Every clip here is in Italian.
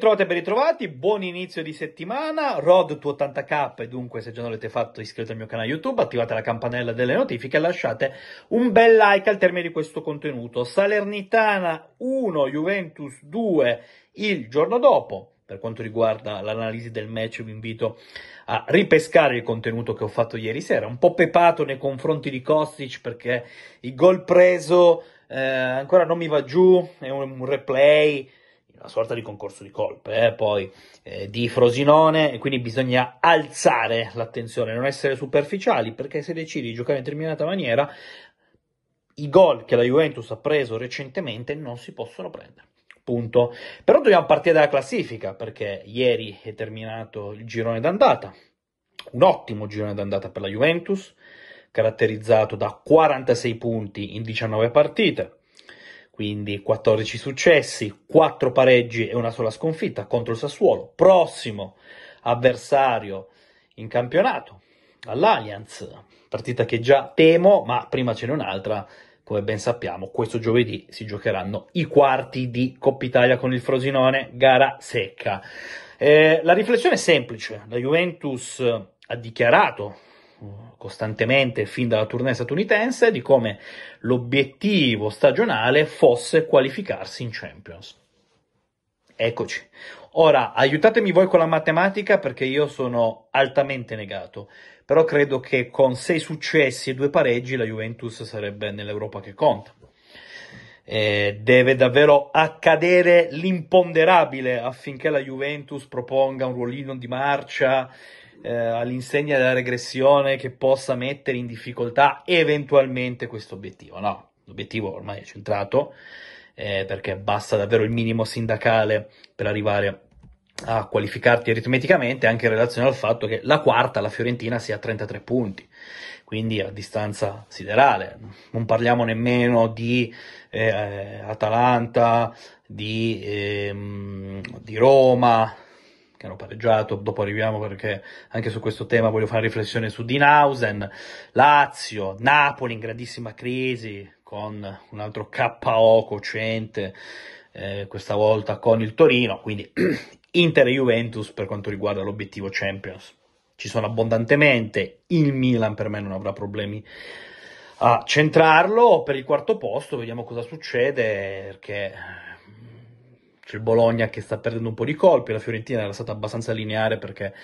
Bentrovati e ben ritrovati, buon inizio di settimana, Rod tu 80k, dunque se già non l'avete fatto iscrivetevi al mio canale YouTube, attivate la campanella delle notifiche e lasciate un bel like al termine di questo contenuto. Salernitana 1, Juventus 2 il giorno dopo. Per quanto riguarda l'analisi del match, vi invito a ripescare il contenuto che ho fatto ieri sera. Un po' pepato nei confronti di Kostic perché il gol preso eh, ancora non mi va giù, è un, un replay una sorta di concorso di colpe, eh, poi eh, di Frosinone, e quindi bisogna alzare l'attenzione, non essere superficiali, perché se decidi di giocare in determinata maniera, i gol che la Juventus ha preso recentemente non si possono prendere. Punto. Però dobbiamo partire dalla classifica, perché ieri è terminato il girone d'andata, un ottimo girone d'andata per la Juventus, caratterizzato da 46 punti in 19 partite quindi 14 successi, 4 pareggi e una sola sconfitta contro il Sassuolo, prossimo avversario in campionato all'Allianz, partita che già temo, ma prima ce n'è un'altra, come ben sappiamo questo giovedì si giocheranno i quarti di Coppa Italia con il Frosinone, gara secca. Eh, la riflessione è semplice, la Juventus ha dichiarato costantemente fin dalla tournée statunitense di come l'obiettivo stagionale fosse qualificarsi in Champions. Eccoci. Ora, aiutatemi voi con la matematica perché io sono altamente negato, però credo che con sei successi e due pareggi la Juventus sarebbe nell'Europa che conta. Eh, deve davvero accadere l'imponderabile affinché la Juventus proponga un ruolino di marcia eh, all'insegna della regressione che possa mettere in difficoltà eventualmente questo obiettivo. No, l'obiettivo ormai è centrato eh, perché basta davvero il minimo sindacale per arrivare a qualificarti aritmeticamente anche in relazione al fatto che la quarta, la Fiorentina, sia a 33 punti, quindi a distanza siderale. Non parliamo nemmeno di eh, Atalanta, di, ehm, di Roma, che hanno pareggiato, dopo arriviamo perché anche su questo tema voglio fare una riflessione su Dinausen, Lazio, Napoli in grandissima crisi con un altro KO cocente, eh, questa volta con il Torino, quindi Inter e Juventus per quanto riguarda l'obiettivo Champions. Ci sono abbondantemente, il Milan per me non avrà problemi a centrarlo, per il quarto posto vediamo cosa succede perché c'è il Bologna che sta perdendo un po' di colpi, la Fiorentina era stata abbastanza lineare perché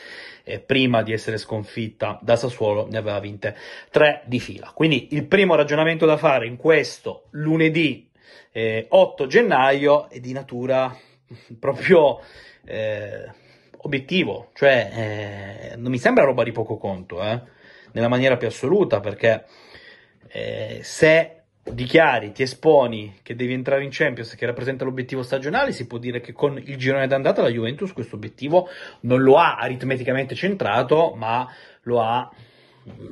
eh, prima di essere sconfitta da Sassuolo ne aveva vinte tre di fila. Quindi il primo ragionamento da fare in questo lunedì eh, 8 gennaio è di natura proprio... Eh, obiettivo, cioè eh, non mi sembra roba di poco conto, eh, nella maniera più assoluta, perché eh, se dichiari, ti esponi che devi entrare in Champions, che rappresenta l'obiettivo stagionale, si può dire che con il girone d'andata la Juventus questo obiettivo non lo ha aritmeticamente centrato, ma lo ha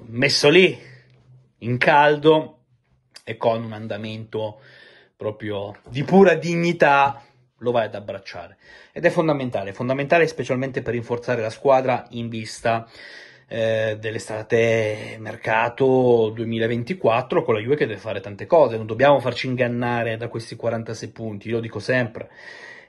messo lì, in caldo e con un andamento proprio di pura dignità lo vai ad abbracciare ed è fondamentale, fondamentale specialmente per rinforzare la squadra in vista eh, dell'estate mercato 2024 con la Juve che deve fare tante cose, non dobbiamo farci ingannare da questi 46 punti, io lo dico sempre.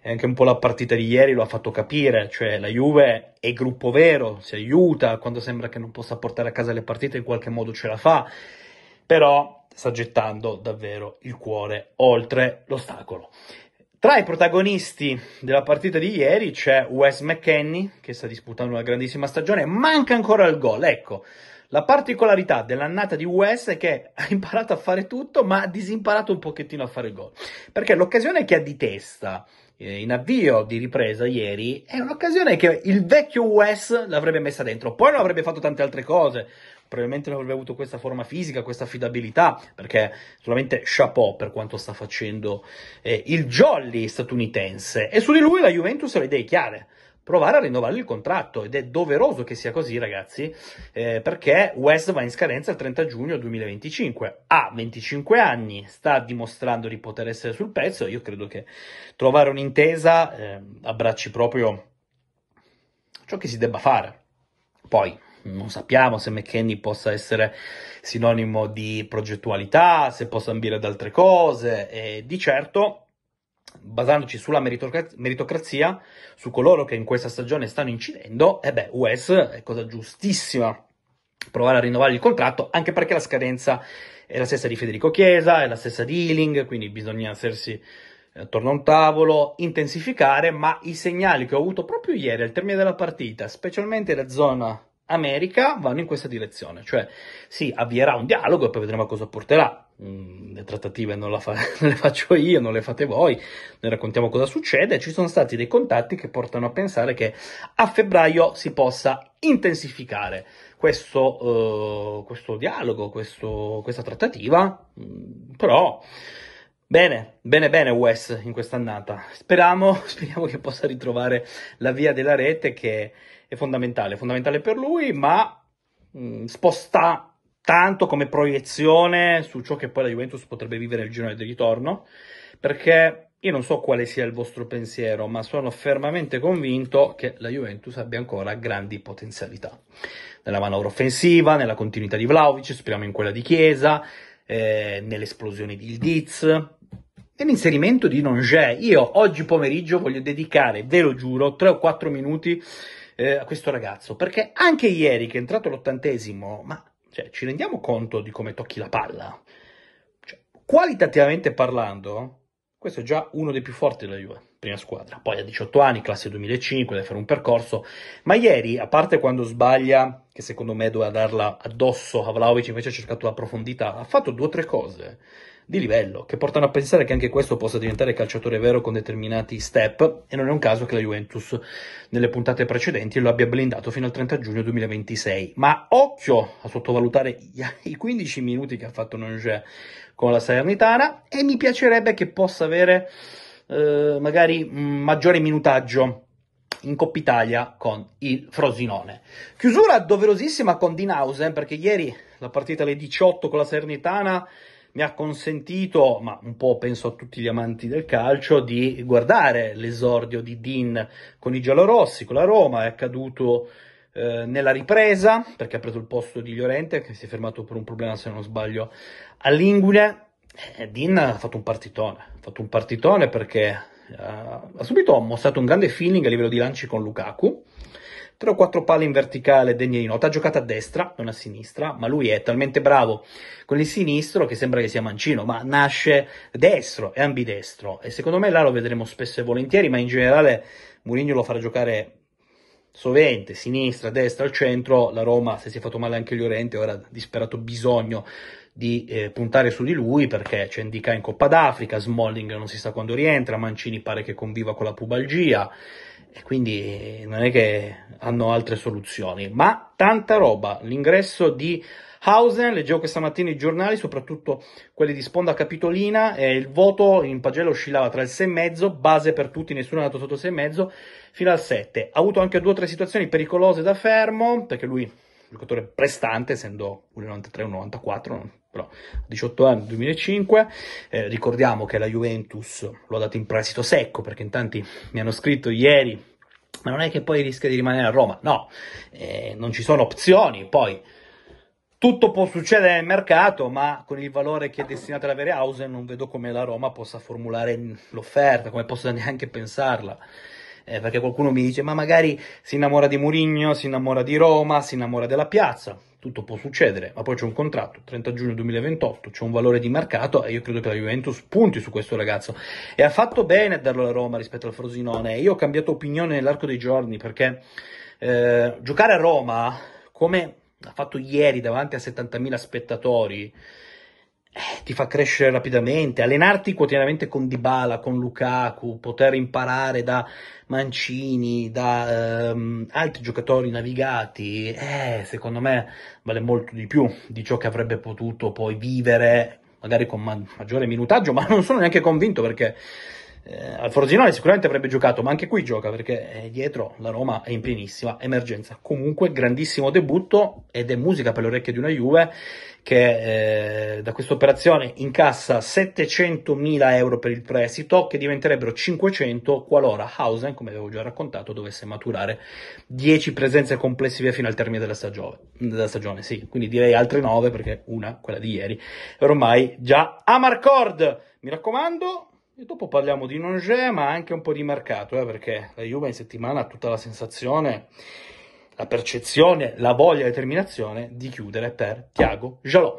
E anche un po' la partita di ieri lo ha fatto capire, cioè la Juve è gruppo vero, si aiuta quando sembra che non possa portare a casa le partite, in qualche modo ce la fa, però sta gettando davvero il cuore oltre l'ostacolo. Tra i protagonisti della partita di ieri c'è Wes McKenney che sta disputando una grandissima stagione, manca ancora il gol, ecco. La particolarità dell'annata di Wes è che ha imparato a fare tutto, ma ha disimparato un pochettino a fare gol. Perché l'occasione che ha di testa eh, in avvio di ripresa ieri è un'occasione che il vecchio Wes l'avrebbe messa dentro. Poi non avrebbe fatto tante altre cose probabilmente non avrebbe avuto questa forma fisica, questa affidabilità, perché solamente chapeau per quanto sta facendo eh, il jolly statunitense. E su di lui la Juventus ha le idee chiare provare a rinnovare il contratto ed è doveroso che sia così ragazzi eh, perché West va in scadenza il 30 giugno 2025 ha 25 anni sta dimostrando di poter essere sul pezzo io credo che trovare un'intesa eh, abbracci proprio ciò che si debba fare poi non sappiamo se McKenny possa essere sinonimo di progettualità, se possa ambire ad altre cose, e di certo basandoci sulla meritocrazia, meritocrazia, su coloro che in questa stagione stanno incidendo, e eh beh, US è cosa giustissima provare a rinnovare il contratto, anche perché la scadenza è la stessa di Federico Chiesa, è la stessa di Ealing, quindi bisogna essersi eh, attorno a un tavolo, intensificare, ma i segnali che ho avuto proprio ieri al termine della partita, specialmente la zona America vanno in questa direzione, cioè si avvierà un dialogo e poi vedremo a cosa porterà. Mm, le trattative non, fa- non, le faccio io, non le fate voi, noi raccontiamo cosa succede. Ci sono stati dei contatti che portano a pensare che a febbraio si possa intensificare questo, uh, questo dialogo, questo, questa trattativa, mm, però Bene, bene, bene Wes in quest'annata. Speriamo, speriamo che possa ritrovare la via della rete che è fondamentale, fondamentale per lui, ma mh, mm, sposta tanto come proiezione su ciò che poi la Juventus potrebbe vivere il girone di ritorno, perché io non so quale sia il vostro pensiero, ma sono fermamente convinto che la Juventus abbia ancora grandi potenzialità. Nella manovra offensiva, nella continuità di Vlaovic, speriamo in quella di Chiesa, eh, nell'esplosione di Ildiz, nell'inserimento di Nongè. Io oggi pomeriggio voglio dedicare, ve lo giuro, 3 o 4 minuti eh, a questo ragazzo, perché anche ieri che è entrato l'ottantesimo, ma cioè, ci rendiamo conto di come tocchi la palla? Cioè, qualitativamente parlando, questo è già uno dei più forti della Juve prima squadra. Poi a 18 anni, classe 2005, deve fare un percorso. Ma ieri, a parte quando sbaglia, che secondo me doveva darla addosso a Vlaovic, invece ha cercato la profondità, ha fatto due o tre cose di livello che portano a pensare che anche questo possa diventare calciatore vero con determinati step e non è un caso che la Juventus nelle puntate precedenti lo abbia blindato fino al 30 giugno 2026. Ma occhio a sottovalutare i 15 minuti che ha fatto Nonge con la Salernitana e mi piacerebbe che possa avere eh, magari mh, mm, maggiore minutaggio in Coppa Italia con il Frosinone. Chiusura doverosissima con Dinausen eh, perché ieri la partita alle 18 con la Sernitana mi ha consentito, ma un po' penso a tutti gli amanti del calcio, di guardare l'esordio di Din con i giallorossi, con la Roma, è accaduto eh, nella ripresa perché ha preso il posto di Llorente che si è fermato per un problema se non sbaglio all'inguine eh, eh, Dean ha fatto un partitone, ha fatto un partitone perché eh, ha subito mostrato un grande feeling a livello di lanci con Lukaku, 3 o 4 palle in verticale degne di nota, ha giocato a destra, non a sinistra, ma lui è talmente bravo con il sinistro che sembra che sia mancino, ma nasce destro, è ambidestro e secondo me là lo vedremo spesso e volentieri, ma in generale Mourinho lo farà giocare sovente, sinistra, destra, al centro, la Roma se si è fatto male anche gli Oriente, ora ha disperato bisogno di eh, puntare su di lui perché c'è Indica in Coppa d'Africa, Smalling non si sa quando rientra, Mancini pare che conviva con la pubalgia e quindi eh, non è che hanno altre soluzioni, ma tanta roba, l'ingresso di Hausen, leggevo questa mattina i giornali, soprattutto quelli di sponda capitolina, e eh, il voto in pagella oscillava tra il 6,5, base per tutti, nessuno è andato sotto il 6,5, fino al 7. Ha avuto anche due o tre situazioni pericolose da fermo, perché lui giocatore prestante, essendo un 1,94, però 18 anni, 2005. Eh, ricordiamo che la Juventus l'ho ha dato in prestito secco, perché in tanti mi hanno scritto ieri, ma non è che poi rischia di rimanere a Roma, no, eh, non ci sono opzioni, poi tutto può succedere nel mercato, ma con il valore che è destinato ad avere Hausen non vedo come la Roma possa formulare l'offerta, come possa neanche pensarla eh, perché qualcuno mi dice ma magari si innamora di Murigno, si innamora di Roma, si innamora della piazza, tutto può succedere, ma poi c'è un contratto, 30 giugno 2028, c'è un valore di mercato e io credo che la Juventus punti su questo ragazzo e ha fatto bene a darlo alla Roma rispetto al Frosinone, io ho cambiato opinione nell'arco dei giorni perché eh, giocare a Roma come ha fatto ieri davanti a 70.000 spettatori ti fa crescere rapidamente, allenarti quotidianamente con Dybala, con Lukaku, poter imparare da Mancini, da ehm, altri giocatori navigati, eh, secondo me vale molto di più di ciò che avrebbe potuto poi vivere, magari con ma- maggiore minutaggio, ma non sono neanche convinto perché eh, al Frosinone sicuramente avrebbe giocato, ma anche qui gioca perché eh, dietro la Roma è in pienissima emergenza. Comunque, grandissimo debutto ed è musica per le orecchie di una Juve che eh, da questa operazione incassa 700.000 euro per il prestito, che diventerebbero 500 qualora Hausen, come avevo già raccontato, dovesse maturare 10 presenze complessive fino al termine della stagione. Della stagione sì. Quindi direi altre 9 perché una, quella di ieri, ormai già a Marcord. Mi raccomando, e dopo parliamo di Nongè, ma anche un po' di mercato, eh, perché la Juve in settimana ha tutta la sensazione, la percezione, la voglia e la determinazione di chiudere per Tiago Jalò.